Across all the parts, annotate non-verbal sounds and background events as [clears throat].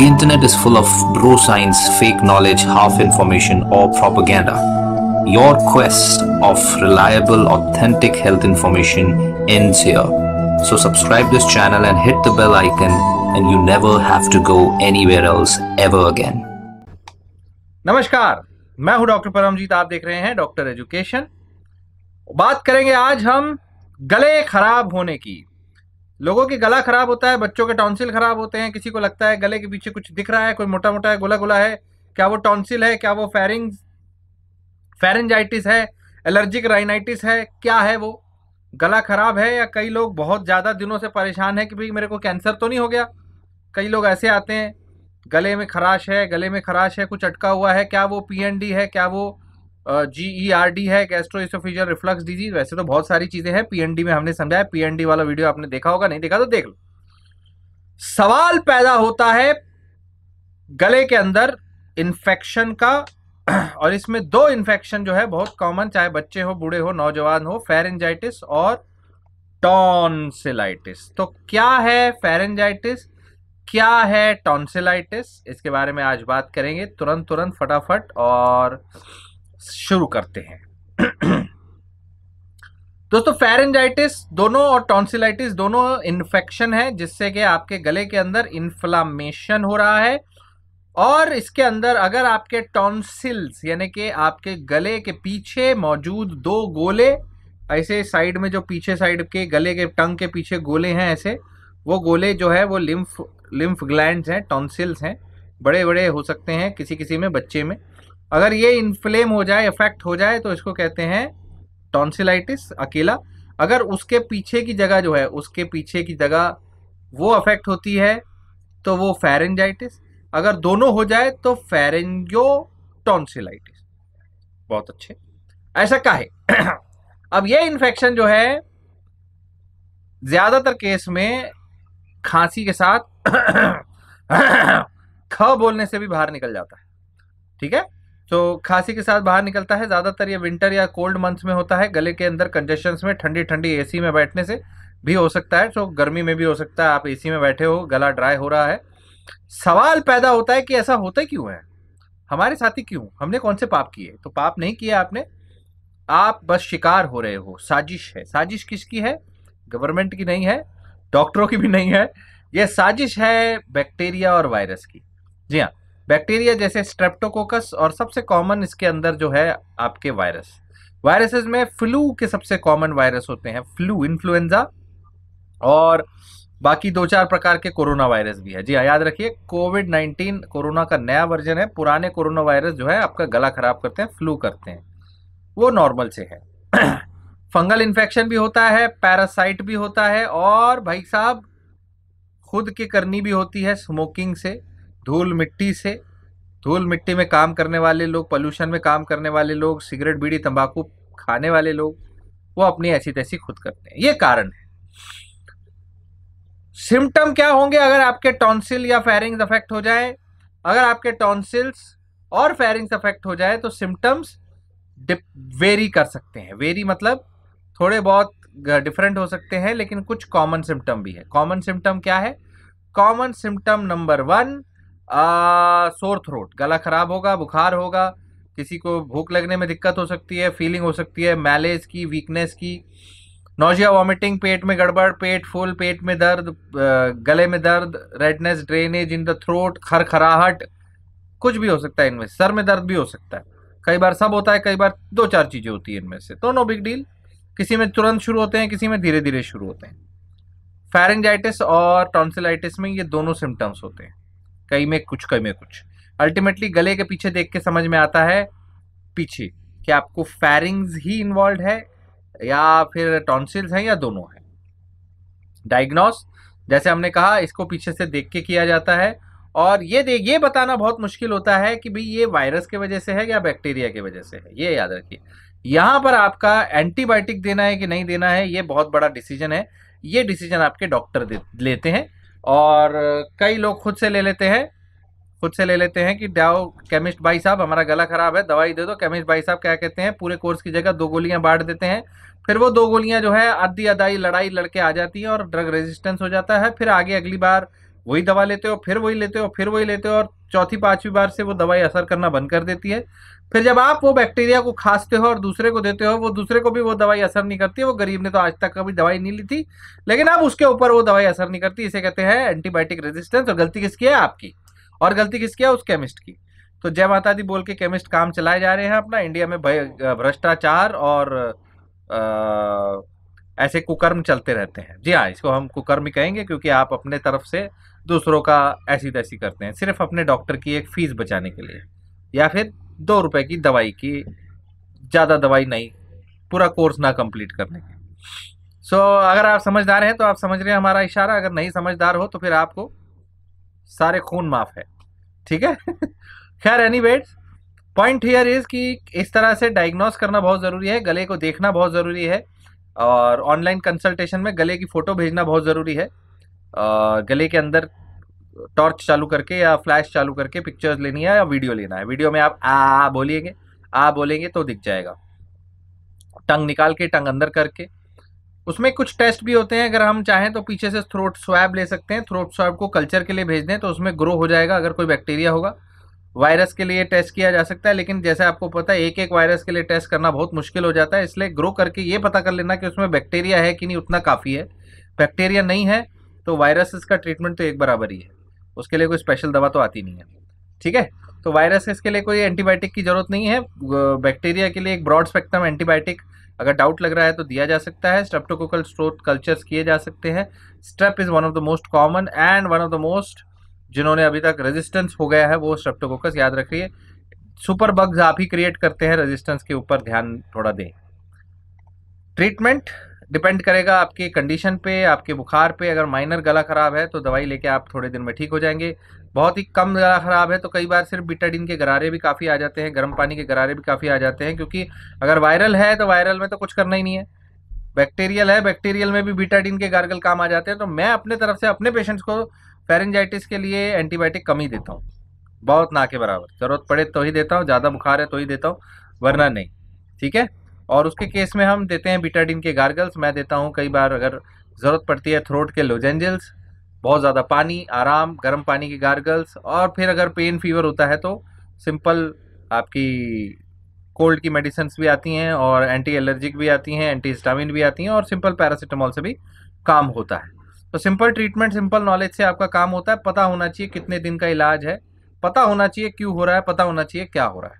The internet is full of bro science, fake knowledge, half information or propaganda. Your quest of reliable, authentic health information ends here. So subscribe this channel and hit the bell icon and you never have to go anywhere else ever again. Namaskar, मैं हूं doctor Paramjit आप देख रहे हैं doctor education बात करेंगे आज हम गले खराब लोगों की गला खराब होता है बच्चों के टॉन्सिल खराब होते हैं किसी को लगता है गले के पीछे कुछ दिख रहा है कोई मोटा मोटा है गोला गोला है क्या वो टॉन्सिल है क्या वो फेरिंग फेरेंजाइटिस है एलर्जिक राइनाइटिस है क्या है वो गला खराब है या कई लोग बहुत ज़्यादा दिनों से परेशान है कि भाई मेरे को कैंसर तो नहीं हो गया कई लोग ऐसे आते हैं गले में खराश है गले में खराश है कुछ अटका हुआ है क्या वो पी है क्या वो जी ई आर डी है गैस्ट्रो रिफ्लक्स डिजीज वैसे तो बहुत सारी चीज़ें हैं पीएनडी में हमने समझाया पीएनडी वाला वीडियो आपने देखा होगा नहीं देखा तो देख लो सवाल पैदा होता है गले के अंदर इन्फेक्शन का [clears throat] और इसमें दो इन्फेक्शन जो है बहुत कॉमन चाहे बच्चे हो बूढ़े हो नौजवान हो फेरेंजाइटिस और टॉन्सिलाइटिस तो क्या है फेरेंजाइटिस क्या है टॉन्सिलाइटिस इसके बारे में आज बात करेंगे तुरंत तुरंत फटाफट और शुरू करते हैं दोस्तों फेरेंजाइटिस दोनों और टॉन्सिलाइटिस दोनों इन्फेक्शन है जिससे कि आपके गले के अंदर इन्फ्लामेशन हो रहा है और इसके अंदर अगर आपके टॉन्सिल्स यानी कि आपके गले के पीछे मौजूद दो गोले ऐसे साइड में जो पीछे साइड के गले के टंग के पीछे गोले हैं ऐसे वो गोले जो है वो लिम्फ लिम्फ ग्लैंड हैं टॉन्सिल्स हैं बड़े बड़े हो सकते हैं किसी किसी में बच्चे में अगर ये इन्फ्लेम हो जाए इफेक्ट हो जाए तो इसको कहते हैं टॉन्सिलाइटिस अकेला अगर उसके पीछे की जगह जो है उसके पीछे की जगह वो अफेक्ट होती है तो वो फेरेंजाइटिस अगर दोनों हो जाए तो फेरेंजो टॉन्सिलाइटिस बहुत अच्छे ऐसा है [clears throat] अब ये इन्फेक्शन जो है ज़्यादातर केस में खांसी के साथ [clears throat] ख बोलने से भी बाहर निकल जाता है ठीक है तो खांसी के साथ बाहर निकलता है ज़्यादातर ये विंटर या कोल्ड मंथ में होता है गले के अंदर कंजेशंस में ठंडी ठंडी एसी में बैठने से भी हो सकता है तो गर्मी में भी हो सकता है आप एसी में बैठे हो गला ड्राई हो रहा है सवाल पैदा होता है कि ऐसा होता क्यों है हमारे साथ ही क्यों हमने कौन से पाप किए तो पाप नहीं किया आपने आप बस शिकार हो रहे हो साजिश है साजिश किसकी है गवर्नमेंट की नहीं है डॉक्टरों की भी नहीं है यह साजिश है बैक्टीरिया और वायरस की जी हाँ बैक्टीरिया जैसे स्ट्रेप्टोकोकस और सबसे कॉमन इसके अंदर जो है आपके वायरस वायरसेस में फ्लू के सबसे कॉमन वायरस होते हैं फ्लू इन्फ्लुएंजा और बाकी दो चार प्रकार के कोरोना वायरस भी है जी हाँ याद रखिए कोविड नाइन्टीन कोरोना का नया वर्जन है पुराने कोरोना वायरस जो है आपका गला खराब करते हैं फ्लू करते हैं वो नॉर्मल से है फंगल [clears throat] इन्फेक्शन भी होता है पैरासाइट भी होता है और भाई साहब खुद की करनी भी होती है स्मोकिंग से धूल मिट्टी से धूल मिट्टी में काम करने वाले लोग पोल्यूशन में काम करने वाले लोग सिगरेट बीड़ी तंबाकू खाने वाले लोग वो अपनी ऐसी तैसी खुद करते हैं ये कारण है सिम्टम क्या होंगे अगर आपके टॉन्सिल या फेरिंग अफेक्ट हो जाए अगर आपके टॉन्सिल्स और फेरिंग्स अफेक्ट हो जाए तो सिम्टम्स वेरी कर सकते हैं वेरी मतलब थोड़े बहुत डिफरेंट हो सकते हैं लेकिन कुछ कॉमन सिम्टम भी है कॉमन सिम्टम क्या है common symptom number one sore throat गला ख़राब होगा बुखार होगा किसी को भूख लगने में दिक्कत हो सकती है फीलिंग हो सकती है मैलेज की वीकनेस की नोजिया वॉमिटिंग पेट में गड़बड़ पेट फुल पेट में दर्द गले में दर्द redness drainage in the throat खरखराहट कुछ भी हो सकता है इनमें सर में दर्द भी हो सकता है कई बार सब होता है कई बार दो चार चीज़ें होती है इनमें से तो नो बिग डील किसी में तुरंत शुरू होते हैं किसी में धीरे धीरे शुरू होते हैं फैरेंजाइटिस और टॉन्सिलाइटिस में ये दोनों सिम्टम्स होते हैं कई में कुछ कई में कुछ अल्टीमेटली गले के पीछे देख के समझ में आता है पीछे कि आपको फैरिंग्स ही इन्वॉल्व है या फिर टॉन्सिल्स हैं या दोनों हैं डायग्नोस जैसे हमने कहा इसको पीछे से देख के किया जाता है और ये दे ये बताना बहुत मुश्किल होता है कि भाई ये वायरस की वजह से है या बैक्टीरिया की वजह से है ये याद रखिए यहाँ पर आपका एंटीबायोटिक देना है कि नहीं देना है ये बहुत बड़ा डिसीजन है ये डिसीजन आपके डॉक्टर लेते हैं और कई लोग खुद से ले लेते हैं खुद से ले लेते हैं कि डाओ केमिस्ट भाई साहब हमारा गला ख़राब है दवाई दे दो केमिस्ट भाई साहब क्या कहते हैं पूरे कोर्स की जगह दो गोलियां बांट देते हैं फिर वो दो गोलियां जो है आधी अदाई लड़ाई लड़के आ जाती है और ड्रग रेजिस्टेंस हो जाता है फिर आगे अगली बार वही दवा लेते हो फिर वही लेते हो फिर वही लेते हो और चौथी पांचवी बार से वो दवाई असर करना बंद कर देती है फिर जब आप वो बैक्टीरिया को खांसते हो और दूसरे को देते हो वो दूसरे को भी वो दवाई असर नहीं करती वो गरीब ने तो आज तक कभी दवाई नहीं ली थी लेकिन अब उसके ऊपर वो दवाई असर नहीं करती इसे कहते हैं एंटीबायोटिक रेजिस्टेंस और गलती किसकी है आपकी और गलती किसकी है उस केमिस्ट की तो जय माता दी बोल के केमिस्ट काम चलाए जा रहे हैं अपना इंडिया में भ्रष्टाचार और ऐसे कुकर्म चलते रहते हैं जी हाँ इसको हम कुकर्म ही कहेंगे क्योंकि आप अपने तरफ से दूसरों का ऐसी तैसी करते हैं सिर्फ अपने डॉक्टर की एक फ़ीस बचाने के लिए या फिर दो रुपए की दवाई की ज़्यादा दवाई नहीं पूरा कोर्स ना कंप्लीट करने के सो so, अगर आप समझदार हैं तो आप समझ रहे हैं हमारा इशारा अगर नहीं समझदार हो तो फिर आपको सारे खून माफ़ है ठीक है [laughs] खैर एनी पॉइंट हियर इज़ कि इस तरह से डायग्नोस करना बहुत ज़रूरी है गले को देखना बहुत ज़रूरी है और ऑनलाइन कंसल्टेशन में गले की फ़ोटो भेजना बहुत ज़रूरी है गले के अंदर टॉर्च चालू करके या फ्लैश चालू करके पिक्चर्स लेनी है या वीडियो लेना है वीडियो में आप आ बोलिएगे आ बोलेंगे तो दिख जाएगा टंग निकाल के टंग अंदर करके उसमें कुछ टेस्ट भी होते हैं अगर हम चाहें तो पीछे से थ्रोट स्वैब ले सकते हैं थ्रोट स्वैब को कल्चर के लिए भेज दें तो उसमें ग्रो हो जाएगा अगर कोई बैक्टीरिया होगा वायरस के लिए टेस्ट किया जा सकता है लेकिन जैसे आपको पता है एक एक वायरस के लिए टेस्ट करना बहुत मुश्किल हो जाता है इसलिए ग्रो करके ये पता कर लेना कि उसमें बैक्टीरिया है कि नहीं उतना काफ़ी है बैक्टीरिया नहीं है तो वायरस का ट्रीटमेंट तो एक बराबर ही है उसके लिए कोई स्पेशल दवा तो आती नहीं है ठीक है तो वायरसेस के लिए कोई एंटीबायोटिक की ज़रूरत नहीं है बैक्टीरिया के लिए एक ब्रॉड स्पेक्ट्रम एंटीबायोटिक अगर डाउट लग रहा है तो दिया जा सकता है स्ट्रेप्टोकोकल स्ट्रोथ कल्चर्स किए जा सकते हैं strep is one of the most common and one of the most जिन्होंने अभी तक रेजिस्टेंस हो गया है वो स्ट्रेप्टोकोकस याद रखिए सुपर बग्स आप ही क्रिएट करते हैं रेजिस्टेंस के ऊपर ध्यान थोड़ा दें ट्रीटमेंट डिपेंड करेगा आपके कंडीशन पे आपके बुखार पे अगर माइनर गला ख़राब है तो दवाई लेके आप थोड़े दिन में ठीक हो जाएंगे बहुत ही कम गला ख़राब है तो कई बार सिर्फ बिटाडिन के गरारे भी काफ़ी आ जाते हैं गर्म पानी के गरारे भी काफ़ी आ जाते हैं क्योंकि अगर वायरल है तो वायरल में तो कुछ करना ही नहीं है बैक्टीरियल है बैक्टीरियल में भी बीटाडिन के गार्गल काम आ जाते हैं तो मैं अपने तरफ से अपने पेशेंट्स को फेरेंजाइटिस के लिए एंटीबायोटिक कम ही देता हूँ बहुत ना के बराबर ज़रूरत पड़े तो ही देता हूँ ज़्यादा बुखार है तो ही देता हूँ वरना नहीं ठीक है और उसके केस में हम देते हैं बीटाडिन के गार्गल्स मैं देता हूँ कई बार अगर ज़रूरत पड़ती है थ्रोट के लोजेंजल्स बहुत ज़्यादा पानी आराम गर्म पानी के गार्गल्स और फिर अगर पेन फीवर होता है तो सिंपल आपकी कोल्ड की मेडिसिन भी आती हैं और एंटी एलर्जिक भी आती हैं एंटी स्टामिन भी आती हैं और सिंपल पैरासीटामोल से भी काम होता है तो सिंपल ट्रीटमेंट सिंपल नॉलेज से आपका काम होता है पता होना चाहिए कितने दिन का इलाज है पता होना चाहिए क्यों हो रहा है पता होना चाहिए क्या हो रहा है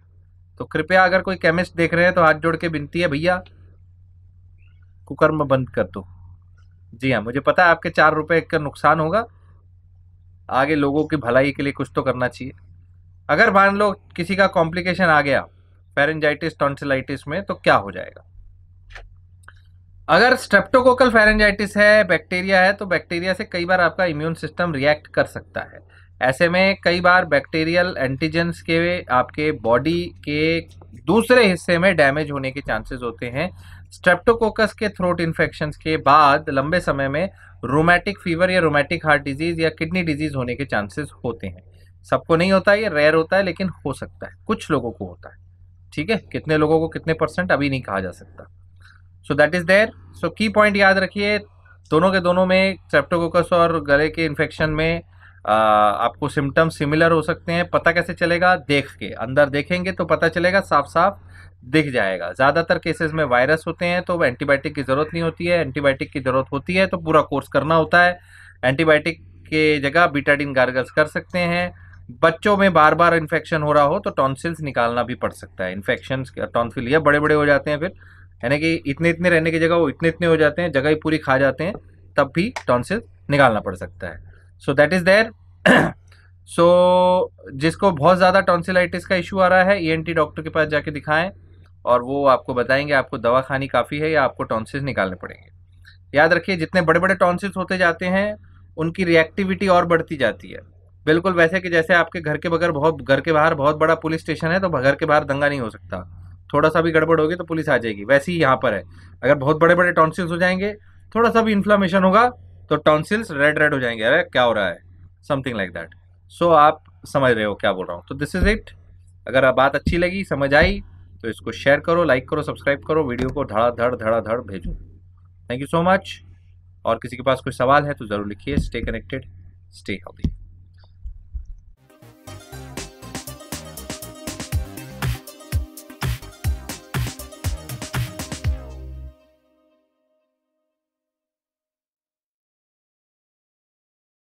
तो कृपया अगर कोई केमिस्ट देख रहे हैं तो हाथ जोड़ के बिनती है भैया कुकर में बंद कर दो जी हाँ मुझे पता है आपके चार रुपये का नुकसान होगा आगे लोगों की भलाई के लिए कुछ तो करना चाहिए अगर मान लो किसी का कॉम्प्लिकेशन आ गया पेरेंजाइटिस टॉन्सिलाइटिस में तो क्या हो जाएगा अगर स्ट्रेप्टोकोकल फेरेंजाइटिस है बैक्टीरिया है तो बैक्टीरिया से कई बार आपका इम्यून सिस्टम रिएक्ट कर सकता है ऐसे में कई बार बैक्टीरियल एंटीजेंस के आपके बॉडी के दूसरे हिस्से में डैमेज होने के चांसेस होते हैं स्ट्रेप्टोकोकस के थ्रोट इन्फेक्शन के बाद लंबे समय में रोमैटिक फीवर या रोमैटिक हार्ट डिजीज़ या किडनी डिजीज़ होने के चांसेस होते हैं सबको नहीं होता ये रेयर होता है लेकिन हो सकता है कुछ लोगों को होता है ठीक है कितने लोगों को कितने परसेंट अभी नहीं कहा जा सकता so that is there so key point याद रखिए दोनों के दोनों में सेप्टोकोकस और गले के इन्फेक्शन में आ, आपको सिम्टम्स सिमिलर हो सकते हैं पता कैसे चलेगा देख के अंदर देखेंगे तो पता चलेगा साफ साफ दिख जाएगा ज़्यादातर केसेस में वायरस होते हैं तो एंटीबायोटिक की ज़रूरत नहीं होती है एंटीबायोटिक की ज़रूरत होती है तो पूरा कोर्स करना होता है एंटीबायोटिक के जगह बीटाडिन गार्गल्स कर सकते हैं बच्चों में बार बार इन्फेक्शन हो रहा हो तो टॉन्सिल्स निकालना भी पड़ सकता है इन्फेक्शन टॉन्सिल या बड़े बड़े हो जाते हैं फिर यानी कि इतने इतने रहने की जगह वो इतने इतने हो जाते हैं जगह ही पूरी खा जाते हैं तब भी टॉन्सिल निकालना पड़ सकता है so that is there so जिसको बहुत ज़्यादा टॉन्सिलाइटिस का इशू आ रहा है ई e डॉक्टर के पास जाके दिखाएं और वो आपको बताएंगे आपको दवा खानी काफ़ी है या आपको टॉन्सिल्स निकालने पड़ेंगे याद रखिए जितने बड़े बड़े टॉन्सिल्स होते जाते हैं उनकी रिएक्टिविटी और बढ़ती जाती है बिल्कुल वैसे कि जैसे आपके घर के बगैर बहुत घर के बाहर बहुत बड़ा पुलिस स्टेशन है तो घर के बाहर दंगा नहीं हो सकता थोड़ा सा भी गड़बड़ होगी तो पुलिस आ जाएगी वैसे ही यहाँ पर है अगर बहुत बड़े बड़े टॉन्सिल्स हो जाएंगे थोड़ा सा भी इन्फ्लामेशन होगा तो टॉन्सिल्स रेड रेड हो जाएंगे अरे क्या हो रहा है समथिंग लाइक दैट सो आप समझ रहे हो क्या बोल रहा हूँ तो दिस इज़ इट अगर बात अच्छी लगी समझ आई तो इसको शेयर करो लाइक करो सब्सक्राइब करो वीडियो को धड़ाधड़ धड़ाधड़ भेजो थैंक यू सो मच और किसी के पास कोई सवाल है तो ज़रूर लिखिए स्टे कनेक्टेड स्टे हेल्दी